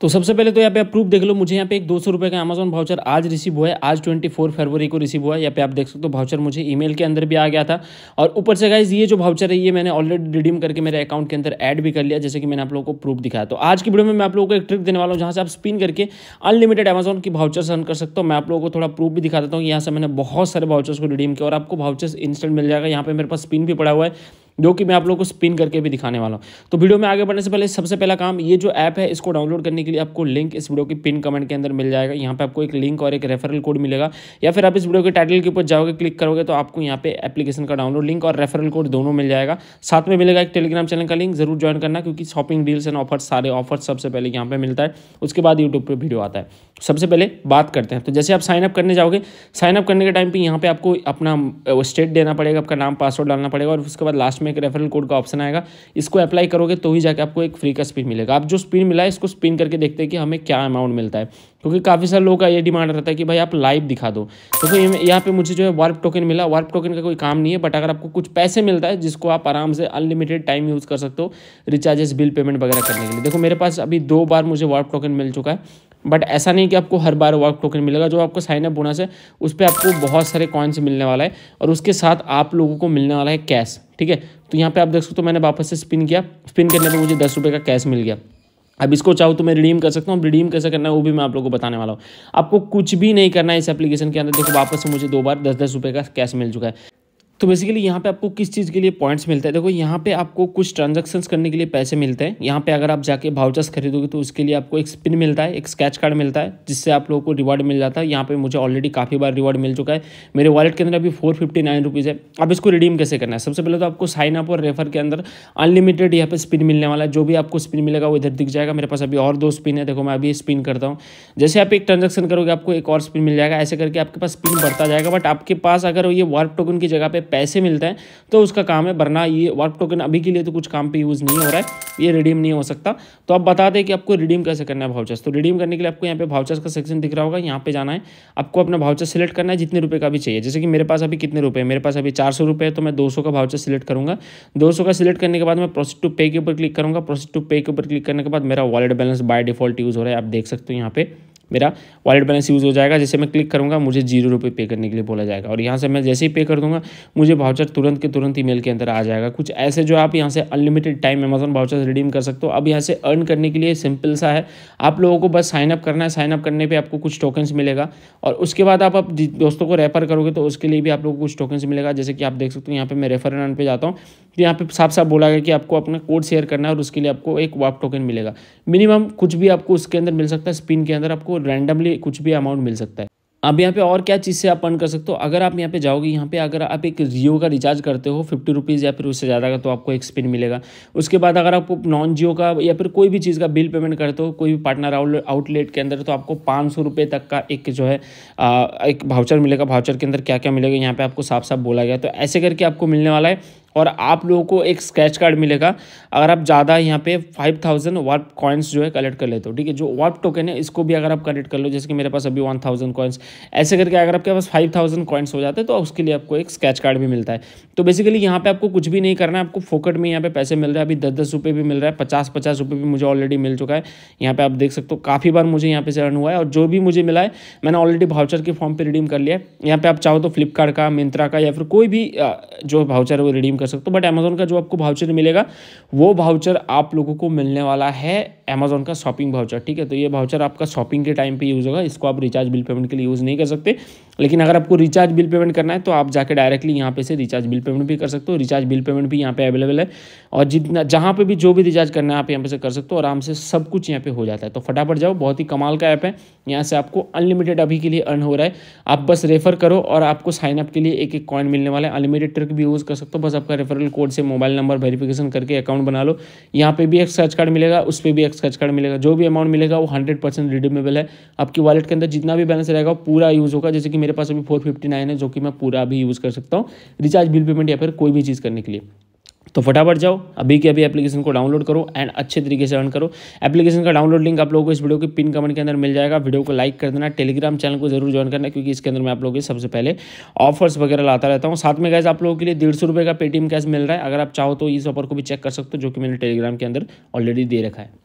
तो सबसे पहले तो यहाँ पे आप प्रूफ देख लो मुझे यहाँ पे एक दो सौ रुपये का अमेजन भाउचर आज रिसीव हुआ है आज ट्वेंटी फोर फरवरी को रिसीव हुआ है यहाँ पे आप देख सकते हो भाउचर मुझे ईमेल के अंदर भी आ गया था और ऊपर से गाइज ये जो भाउचर है ये मैंने ऑलरेडी रिडीम करके मेरे अकाउंट के अंदर ऐड भी कर लिया जैसे कि मैंने आप लोगों को प्रूफ दिखाया तो आज की वीडियो में मैं आप लोगों को एक ट्रिक देने वाला हूँ जहाँ से आप स्पिन करके अनलिमिटेड अमेजन की भाउचर्स रन कर सकते हो मैं आप लोगों को थोड़ा प्रूफ भी दिखा देता हूँ यहाँ से मैंने बहुत सारे भाउचर्स को रिडीम किया और आपको भाउचर्स इंस्टेंट मिल जाएगा यहाँ पर मेरे पास स्पिन भी पड़ा हुआ है जो कि मैं आप लोगों को स्पिन करके भी दिखाने वाला हूँ तो वीडियो में आगे बढ़ने से पहले सबसे पहला काम ये जो ऐप है इसको डाउनलोड करने के लिए आपको लिंक इस वीडियो की पिन कमेंट के अंदर मिल जाएगा यहाँ पर आपको एक लिंक और एक रेफरल कोड मिलेगा या फिर आप इस वीडियो के टाइटल के ऊपर जाओगे क्लिक करोगे तो आपको यहाँ पे एप्लीकेशन का डाउनलोड लिंक और रेफरल कोड दोनों मिल जाएगा साथ में मिलेगा एक टेलीग्राम चैनल का लिंक जरूर ज्वाइन करना क्योंकि शॉपिंग डील्स एंड ऑफर्स सारे ऑफर्स सबसे पहले यहाँ पर मिलता है उसके बाद यूट्यूब पर वीडियो आता है सबसे पहले बात करते हैं तो जैसे आप साइनअप करने जाओगे साइनअप करने के टाइम पर यहाँ पर आपको अपना स्टेट देना पड़ेगा आपका नाम पासवर्ड डालना पड़ेगा और उसके बाद लास्ट में एक रेफरल कोड का ऑप्शन आएगा इसको अप्लाई करोगे तो ही जाके आपको एक फ्री का स्पिन मिलेगा आप जो स्पिन मिला है इसको स्पिन करके देखते हैं कि हमें क्या अमाउंट मिलता है क्योंकि काफ़ी सारे लोगों का ये डिमांड रहता है कि भाई आप लाइव दिखा दो तो फिर यहाँ पे मुझे जो है वार्प टोकन मिला वार्प टोकन का कोई काम नहीं है बट अगर आपको कुछ पैसे मिलता है जिसको आप आराम से अनलिमिटेड टाइम यूज़ कर सकते हो रिचार्जेस बिल पेमेंट वगैरह करने के लिए देखो मेरे पास अभी दो बार मुझे वार्प टोकन मिल चुका है बट ऐसा नहीं कि आपको हर बार वर्क टोकन मिलेगा जो आपको साइनअप बोनस है उस पर आपको बहुत सारे कॉइन्स मिलने वाला है और उसके साथ आप लोगों को मिलने वाला है कैश ठीक है तो यहाँ पे आप देख सकते हो तो मैंने वापस से स्पिन किया स्पिन करने पर मुझे दस रुपये का कैश मिल गया अब इसको चाहो तो मैं रिडीम कर सकता हूँ रिडीम कैसे करना है वो भी मैं आप लोगों को बताने वाला हूँ आपको कुछ भी नहीं करना है इस एप्लीकेशन के अंदर देखो वापस से मुझे दो बार दस दस रुपये का कैश मिल चुका है तो बेसिकली यहाँ पे आपको किस चीज़ के लिए पॉइंट्स मिलते हैं देखो यहाँ पे आपको कुछ ट्रांजैक्शंस करने के लिए पैसे मिलते हैं यहाँ पे अगर आप जाके भाउचर्स खरीदोगे तो उसके लिए आपको एक स्पिन मिलता है एक स्केच कार्ड मिलता है जिससे आप लोगों को रिवार्ड मिल जाता है यहाँ पे मुझे ऑलरेडी काफ़ी बार रिवार्ड मिल चुका है मेरे वॉलेट के अंदर अभी फोर फिफ्टी नाइन रुपीज़ है अब इसको रिडीम कैसे करना है सबसे पहले तो आपको साइन अप और रेफर के अंदर अनलिमिटेड यहाँ पर स्पिन मिलने वाला है जो भी आपको स्पिन मिलेगा वो इधर दिख जाएगा मेरे पास अभी और दो स्पिन है देखो मैं अभी स्पिन करता हूँ जैसे आप एक ट्रांजेक्शन करोगे आपको एक और स्पिन मिल जाएगा ऐसे करके आपके पास स्पिन बढ़ता जाएगा बट आपके पास अगर ये वार्प टोकन की जगह पर पैसे मिलते हैं तो उसका काम है वरना ये वर्क टोकन अभी के लिए तो कुछ काम पे यूज़ नहीं हो रहा है ये रिडीम नहीं हो सकता तो आप बता दें कि आपको रिडीम कैसे करना है भाउचर्स तो रिडीम करने के लिए आपको यहाँ पे भाउचर्स का सेक्शन दिख रहा होगा यहाँ पे जाना है आपको अपना भाउचर सिलेक्ट करना है जितने रुपये का भी चाहिए जैसे कि मेरे पास अभी कितने रुपये मेरे पास अभी चार सौ रुपये तो मैं दो सौ का भाउचर सिलेक्ट करूँगा दो सौ का सिलेक्ट करने के बाद मैं प्रोसेस टू पे के ऊपर क्लिक करूँगा प्रोसेस टू पे के ऊपर क्लिक करने के बाद मेरा wallet balance by default use हो रहा है आप देख सकते हो यहाँ पे मेरा वॉलेट बैलेंस यूज़ हो जाएगा जैसे मैं क्लिक करूँगा मुझे जीरो रुपये पे करने के लिए बोला जाएगा और यहाँ से मैं जैसे ही पे कर दूँगा मुझे भाउचर तुरंत के तुरंत ईमेल के अंदर आ जाएगा कुछ ऐसे जो आप यहाँ से unlimited time Amazon voucher redeem कर सकते हो अब यहाँ से अर्न करने के लिए सिंपल सा है आप लोगों को बस साइनअप करना है साइनअप करने पर आपको कुछ टोकन्स मिलेगा और उसके बाद आप, दोस्तों को रेफर करोगे तो उसके लिए भी आप लोग को कुछ टोकन्स मिलेगा जैसे कि आप देख सकते हो यहाँ पर मैं रेफर रन पर जाता हूँ तो यहाँ पर साफ साफ बोला गया कि आपको अपना कोड शेयर करना है और उसके लिए आपको एक वाप टोकन मिलेगा मिनिमम कुछ भी आपको उसके अंदर मिल सकता है स्पिन के अंदर आपको रैंडमली कुछ भी अमाउंट मिल सकता है अब यहाँ पे और क्या चीज़ से आप अर्न कर सकते हो अगर आप यहाँ पे जाओगे यहाँ पे अगर आप एक जियो का रिचार्ज करते हो फिफ्टी रुपीज़ या फिर उससे ज़्यादा का तो आपको एक स्पिन मिलेगा उसके बाद अगर आपको नॉन जियो का या फिर कोई भी चीज़ का बिल पेमेंट करते हो कोई भी पार्टनर आउटलेट के अंदर तो आपको पाँच सौ तक का एक जो है एक भाउचर मिलेगा भाउचर के अंदर क्या क्या मिलेगा यहाँ पर आपको साफ साफ बोला गया तो ऐसे करके आपको मिलने वाला है और आप लोगों को एक स्क्रैच कार्ड मिलेगा अगर आप ज़्यादा यहाँ पे फाइव थाउजेंड वार्प कॉइन्स जो है कलेक्ट कर लेते हो ठीक है जो वार्प टोकन है इसको भी अगर आप कलेक्ट कर लो जैसे कि मेरे पास अभी वन थाउजेंड कॉइन्स ऐसे करके अगर आपके पास फाइव थाउजेंड कॉइन्स हो जाते हैं तो उसके लिए आपको एक स्क्रैच कार्ड भी मिलता है तो बेसिकली यहाँ पर आपको कुछ भी नहीं करना है आपको फोकट में यहाँ पे पैसे मिल रहे हैं अभी दस दस रुपये भी मिल रहा है पचास पचास रुपये भी मुझे ऑलरेडी मिल चुका है यहाँ पे आप देख सकते हो काफ़ी बार मुझे यहाँ पे से अर्न हुआ है और जो भी मुझे मिला है मैंने ऑलरेडी भाउचर के फॉर्म पर रिडीम कर लिया है यहाँ पे आप चाहो तो फ्लिपकार्ट का मिंत्रा का या फिर कोई भी जो भाउचर है वो रिडीम कर कर सकते हो बट अमेजोन का जो आपको भाउचर मिलेगा वो भाउचर आप लोगों को मिलने वाला है अमेजोन का शॉपिंग भाउचर ठीक है तो ये भाउचर आपका शॉपिंग के टाइम पे यूज़ होगा इसको आप रिचार्ज बिल पेमेंट के लिए यूज़ नहीं कर सकते लेकिन अगर आपको रिचार्ज बिल पेमेंट करना है तो आप जाके डायरेक्टली यहाँ पे से रिचार्ज बिल पेमेंट भी कर सकते हो रिचार्ज बिल पेमेंट भी यहाँ पे अवेलेबल है और जितना जहाँ पे भी जो भी रिचार्ज करना है आप यहाँ पे से कर सकते हो आराम से सब कुछ यहाँ पे हो जाता है तो फटाफट जाओ बहुत ही कमाल का ऐप है यहाँ से आपको अनलिमिटेड अभी के लिए अर्न हो रहा है आप बस रेफर करो और आपको साइनअप के लिए एक एक कॉइन मिलने वाला है अनलिमिटेड ट्रिक भी यूज़ कर सकते हो बस आपका रेफरल कोड से मोबाइल नंबर वेरीफिकेशन करके अकाउंट बना लो यहाँ पे भी एक सर्च कार्ड मिलेगा उस पर भी एक एक्स खर्च मिलेगा जो भी अमाउंट मिलेगा वो हंड्रेड परसेंट रिडीमेबल है आपकी वॉलेट के अंदर जितना भी बैलेंस रहेगा पूरा यूज़ होगा जैसे कि मेरे पास अभी फोर फिफ्टी नाइन है जो कि मैं पूरा अभी यूज़ कर सकता हूँ रिचार्ज बिल पेमेंट या फिर कोई भी चीज़ करने के लिए तो फटाफट जाओ अभी के अभी एप्लीकेशन को डाउनलोड करो एंड अच्छे तरीके से रन करो एप्लीकेशन का डाउनलोड लिंक आप लोगों को इस वीडियो के पिन कमेंट के अंदर मिल जाएगा वीडियो को लाइक कर देना टेलीग्राम चैनल को जरूर ज्वाइन करना क्योंकि इसके अंदर मैं आप लोगों के सबसे पहले ऑफर्स वगैरह लाता रहता हूँ साथ में गैस आप लोगों के लिए डेढ़ सौ रुपये का पेटीएम कैश मिल रहा है अगर आप चाहो तो इस ऑफर को भी चेक कर सकते हो जो कि मैंने टेलीग्राम के अंदर ऑलरेडी दे रखा है